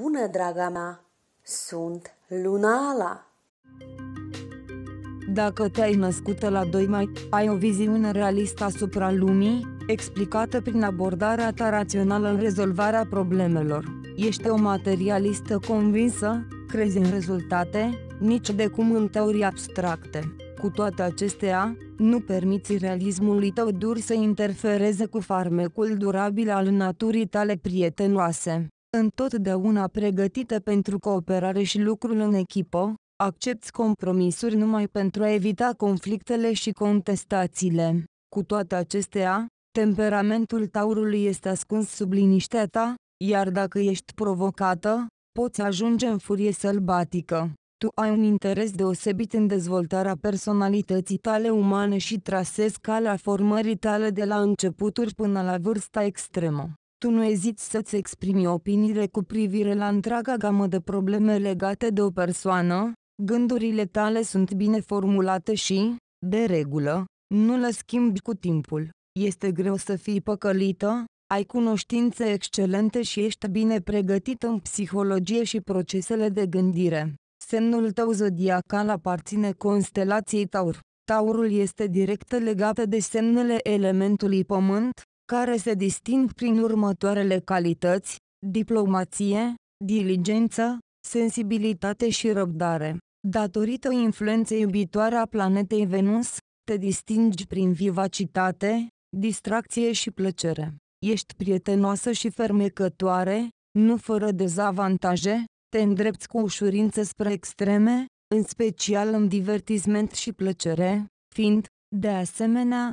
bună, draga mea! Sunt Lunala! Dacă te-ai născut la 2 mai, ai o viziune realistă asupra lumii, explicată prin abordarea ta rațională în rezolvarea problemelor. Ești o materialistă convinsă, crezi în rezultate, nici de cum în teorii abstracte. Cu toate acestea, nu permiți realismului tău dur să interfereze cu farmecul durabil al naturii tale prietenoase întotdeauna pregătită pentru cooperare și lucrul în echipă, accepti compromisuri numai pentru a evita conflictele și contestațiile. Cu toate acestea, temperamentul taurului este ascuns sub liniștea ta, iar dacă ești provocată, poți ajunge în furie sălbatică. Tu ai un interes deosebit în dezvoltarea personalității tale umane și trasezi calea formării tale de la începuturi până la vârsta extremă tu nu eziți să-ți exprimi opiniile cu privire la întreaga gamă de probleme legate de o persoană, gândurile tale sunt bine formulate și, de regulă, nu le schimbi cu timpul. Este greu să fii păcălită, ai cunoștințe excelente și ești bine pregătit în psihologie și procesele de gândire. Semnul tău zodiacal aparține constelației Taur. Taurul este direct legat de semnele elementului pământ, care se disting prin următoarele calități, diplomație, diligență, sensibilitate și răbdare. Datorită influenței iubitoare a planetei Venus, te distingi prin vivacitate, distracție și plăcere. Ești prietenoasă și fermecătoare, nu fără dezavantaje, te îndrepți cu ușurință spre extreme, în special în divertisment și plăcere, fiind, de asemenea,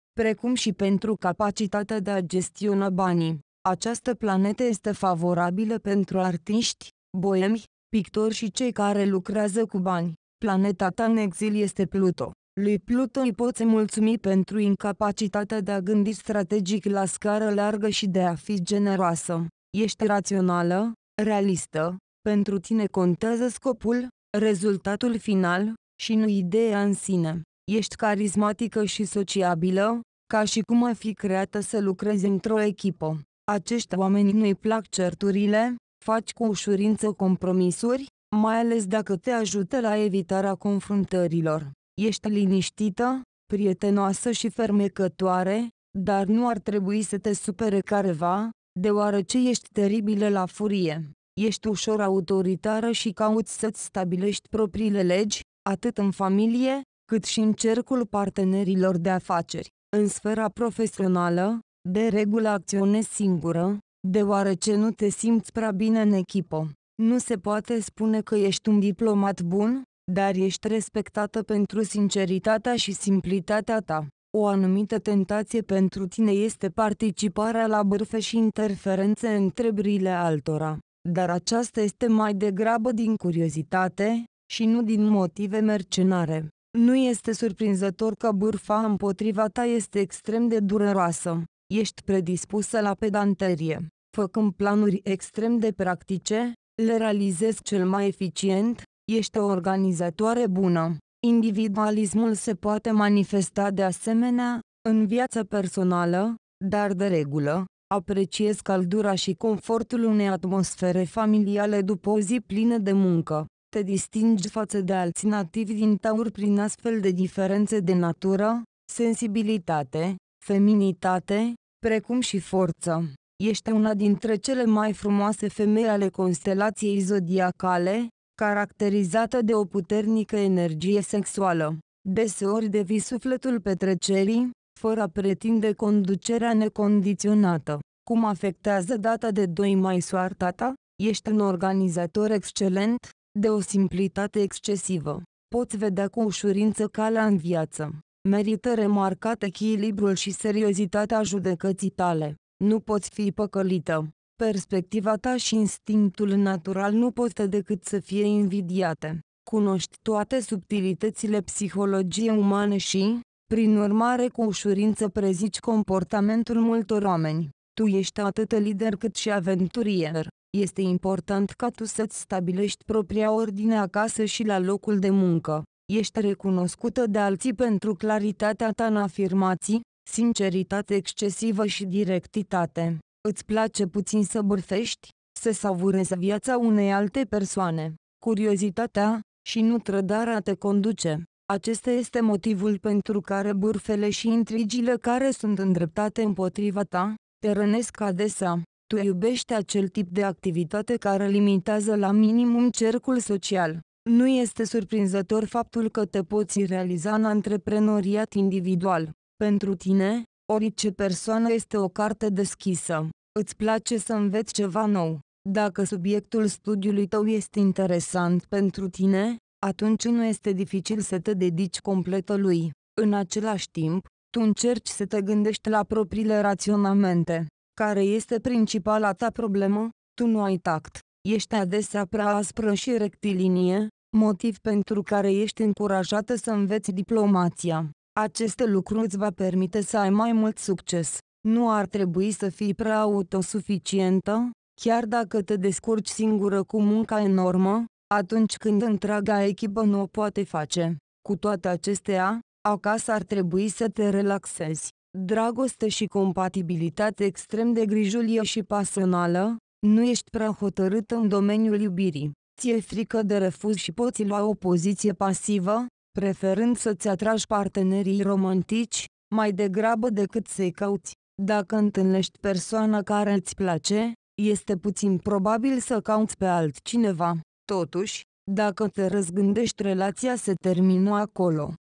precum și pentru capacitatea de a gestiona banii. Această planetă este favorabilă pentru artiști, boemi, pictori și cei care lucrează cu bani. Planeta ta în exil este Pluto. Lui Pluto îi poți mulțumi pentru incapacitatea de a gândi strategic la scară largă și de a fi generoasă. Ești rațională, realistă, pentru tine contează scopul, rezultatul final, și nu ideea în sine. Ești carismatică și sociabilă, ca și cum ai fi creată să lucrezi într-o echipă. Acești oameni nu-i plac certurile, faci cu ușurință compromisuri, mai ales dacă te ajută la evitarea confruntărilor. Ești liniștită, prietenoasă și fermecătoare, dar nu ar trebui să te supere careva, deoarece ești teribilă la furie. Ești ușor autoritară și cauți să-ți stabilești propriile legi, atât în familie, cât și în cercul partenerilor de afaceri. În sfera profesională, de regulă acționezi singură, deoarece nu te simți prea bine în echipă. Nu se poate spune că ești un diplomat bun, dar ești respectată pentru sinceritatea și simplitatea ta. O anumită tentație pentru tine este participarea la bârfe și interferențe în treburile altora, dar aceasta este mai degrabă din curiozitate și nu din motive mercenare. Nu este surprinzător că bârfa împotriva ta este extrem de dureroasă. Ești predispusă la pedanterie. Făcând planuri extrem de practice, le realizezi cel mai eficient, ești o organizatoare bună. Individualismul se poate manifesta de asemenea, în viața personală, dar de regulă, apreciez căldura și confortul unei atmosfere familiale după o zi plină de muncă. Te distingi față de alții nativi din taur prin astfel de diferențe de natură, sensibilitate, feminitate, precum și forță. Ești una dintre cele mai frumoase femei ale constelației zodiacale, caracterizată de o puternică energie sexuală. Deseori devii sufletul petrecerii, fără a pretinde conducerea necondiționată. Cum afectează data de 2 mai soarta ta? Ești un organizator excelent, de o simplitate excesivă. Poți vedea cu ușurință calea în viață. Merită remarcat echilibrul și seriozitatea judecății tale. Nu poți fi păcălită. Perspectiva ta și instinctul natural nu pot decât să fie invidiate. Cunoști toate subtilitățile psihologiei umane și, prin urmare cu ușurință prezici comportamentul multor oameni. Tu ești atât lider cât și aventurier. Este important ca tu să-ți stabilești propria ordine acasă și la locul de muncă. Ești recunoscută de alții pentru claritatea ta în afirmații, sinceritate excesivă și directitate. Îți place puțin să bârfești, să savurezi viața unei alte persoane. Curiozitatea și nu trădarea te conduce. Acesta este motivul pentru care bârfele și intrigile care sunt îndreptate împotriva ta, te rănesc adesea. Tu iubești acel tip de activitate care limitează la minimum cercul social. Nu este surprinzător faptul că te poți realiza în antreprenoriat individual. Pentru tine, orice persoană este o carte deschisă. Îți place să înveți ceva nou. Dacă subiectul studiului tău este interesant pentru tine, atunci nu este dificil să te dedici completă lui. În același timp, tu încerci să te gândești la propriile raționamente. Care este principala ta problemă? Tu nu ai tact, ești adesea prea aspră și rectilinie, motiv pentru care ești încurajată să înveți diplomația. Aceste lucruri îți va permite să ai mai mult succes. Nu ar trebui să fii prea autosuficientă, chiar dacă te descurci singură cu munca enormă, atunci când întreaga echipă nu o poate face. Cu toate acestea, acasă ar trebui să te relaxezi dragoste și compatibilitate extrem de grijulie și pasională, nu ești prea hotărât în domeniul iubirii. Ți-e frică de refuz și poți lua o poziție pasivă, preferând să-ți atragi partenerii romantici, mai degrabă decât să-i cauți. Dacă întâlnești persoana care îți place, este puțin probabil să cauți pe altcineva. Totuși, dacă te răzgândești relația se termină acolo.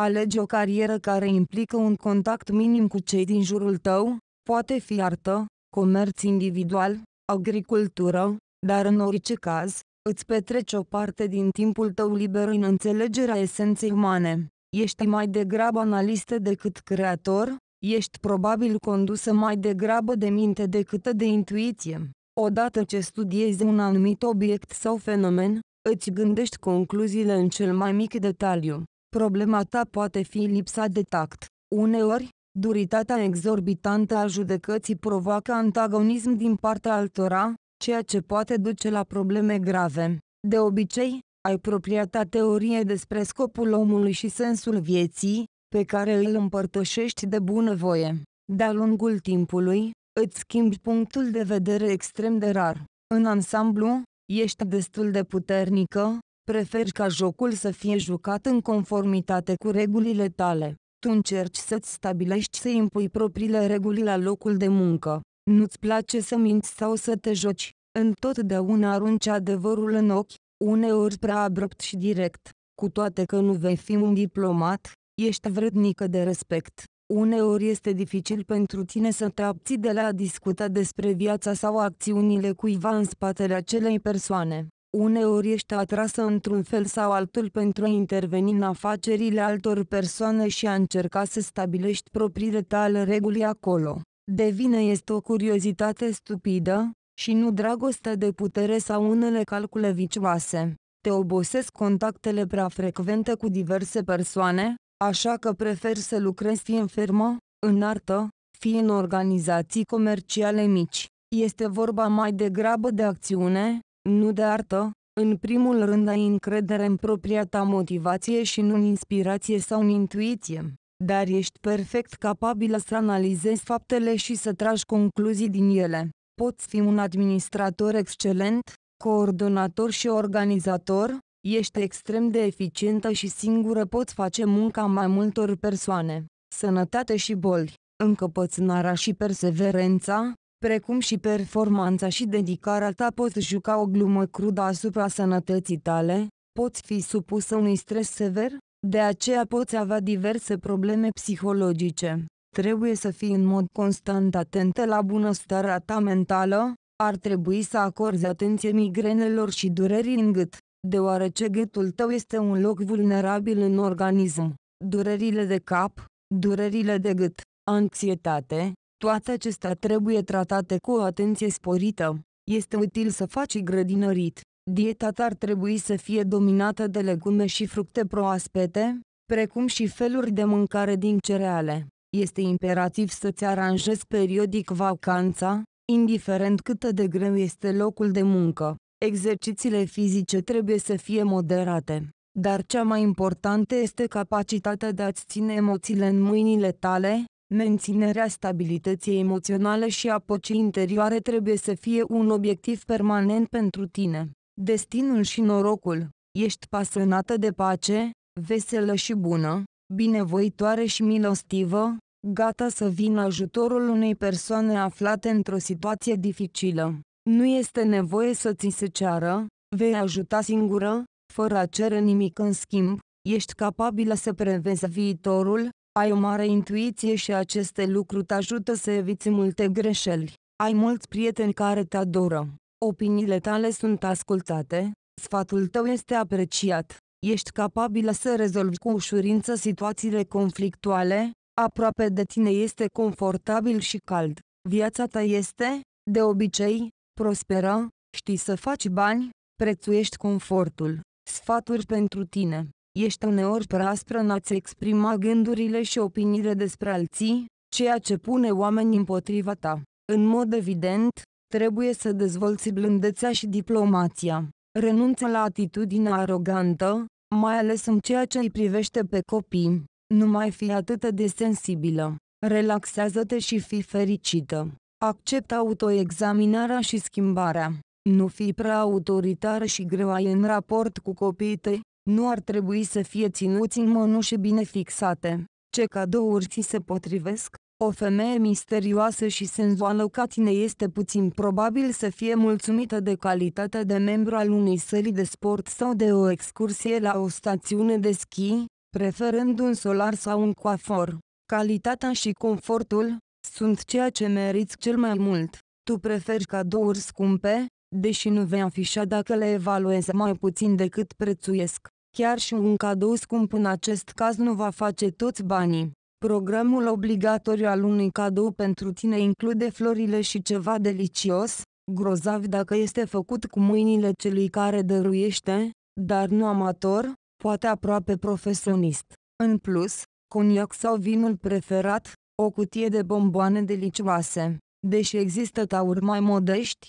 Alege o carieră care implică un contact minim cu cei din jurul tău, poate fi artă, comerț individual, agricultură, dar în orice caz, îți petreci o parte din timpul tău liber în înțelegerea esenței umane. Ești mai degrabă analistă decât creator, ești probabil condusă mai degrabă de minte decât de intuiție. Odată ce studiezi un anumit obiect sau fenomen, îți gândești concluziile în cel mai mic detaliu problema ta poate fi lipsa de tact. Uneori, duritatea exorbitantă a judecății provoacă antagonism din partea altora, ceea ce poate duce la probleme grave. De obicei, ai propria ta teorie despre scopul omului și sensul vieții, pe care îl împărtășești de voie. De-a lungul timpului, îți schimbi punctul de vedere extrem de rar. În ansamblu, ești destul de puternică, Preferi ca jocul să fie jucat în conformitate cu regulile tale. Tu încerci să-ți stabilești să impui propriile reguli la locul de muncă. Nu-ți place să minți sau să te joci. Întotdeauna arunci adevărul în ochi, uneori prea abrupt și direct. Cu toate că nu vei fi un diplomat, ești vrednică de respect. Uneori este dificil pentru tine să te abții de la a discuta despre viața sau acțiunile cuiva în spatele acelei persoane. Uneori ești atrasă într-un fel sau altul pentru a interveni în afacerile altor persoane și a încerca să stabilești propriile tale reguli acolo. De vină este o curiozitate stupidă, și nu dragostea de putere sau unele calcule vicioase. Te obosesc contactele prea frecvente cu diverse persoane, așa că prefer să lucrezi fie în fermă, în artă, fie în organizații comerciale mici. Este vorba mai degrabă de acțiune, nu de artă, în primul rând ai încredere în propria ta motivație și nu în inspirație sau în intuiție, dar ești perfect capabilă să analizezi faptele și să tragi concluzii din ele. Poți fi un administrator excelent, coordonator și organizator, ești extrem de eficientă și singură poți face munca mai multor persoane. Sănătate și boli, încăpățânarea și perseverența, precum și performanța și dedicarea ta pot juca o glumă crudă asupra sănătății tale, poți fi supusă unui stres sever, de aceea poți avea diverse probleme psihologice. Trebuie să fii în mod constant atentă la bunăstarea ta mentală, ar trebui să acorzi atenție migrenelor și durerii în gât, deoarece gâtul tău este un loc vulnerabil în organism. Durerile de cap, durerile de gât, anxietate, toate acestea trebuie tratate cu o atenție sporită. Este util să faci grădinărit. Dieta ta ar trebui să fie dominată de legume și fructe proaspete, precum și feluri de mâncare din cereale. Este imperativ să-ți aranjezi periodic vacanța, indiferent cât de greu este locul de muncă. Exercițiile fizice trebuie să fie moderate, dar cea mai importantă este capacitatea de a-ți ține emoțiile în mâinile tale, Menținerea stabilității emoționale și a păcii interioare trebuie să fie un obiectiv permanent pentru tine. Destinul și norocul. Ești pasionată de pace, veselă și bună, binevoitoare și milostivă, gata să vină ajutorul unei persoane aflate într-o situație dificilă. Nu este nevoie să ți se ceară, vei ajuta singură, fără a cere nimic în schimb, ești capabilă să prevezi viitorul, ai o mare intuiție și aceste lucruri te ajută să eviți multe greșeli. Ai mulți prieteni care te adoră. Opiniile tale sunt ascultate, sfatul tău este apreciat. Ești capabilă să rezolvi cu ușurință situațiile conflictuale, aproape de tine este confortabil și cald. Viața ta este, de obicei, prosperă, știi să faci bani, prețuiești confortul. Sfaturi pentru tine Ești uneori prea aspră în a-ți exprima gândurile și opiniile despre alții, ceea ce pune oamenii împotriva ta. În mod evident, trebuie să dezvolți blândețea și diplomația. Renunță la atitudinea arogantă, mai ales în ceea ce îi privește pe copii. Nu mai fi atât de sensibilă. Relaxează-te și fii fericită. Acceptă autoexaminarea și schimbarea. Nu fi prea autoritară și greoaie în raport cu copiii tăi, nu ar trebui să fie ținuți în mănușe bine fixate. Ce cadouri ți se potrivesc? O femeie misterioasă și senzuală ca tine este puțin probabil să fie mulțumită de calitatea de membru al unei săli de sport sau de o excursie la o stațiune de schi, preferând un solar sau un coafor. Calitatea și confortul sunt ceea ce meriți cel mai mult. Tu preferi cadouri scumpe, deși nu vei afișa dacă le evaluez mai puțin decât prețuiesc. Chiar și un cadou scump în acest caz nu va face toți banii. Programul obligatoriu al unui cadou pentru tine include florile și ceva delicios, grozav dacă este făcut cu mâinile celui care dăruiește, dar nu amator, poate aproape profesionist. În plus, coniac sau vinul preferat, o cutie de bomboane delicioase. Deși există tauri mai modești,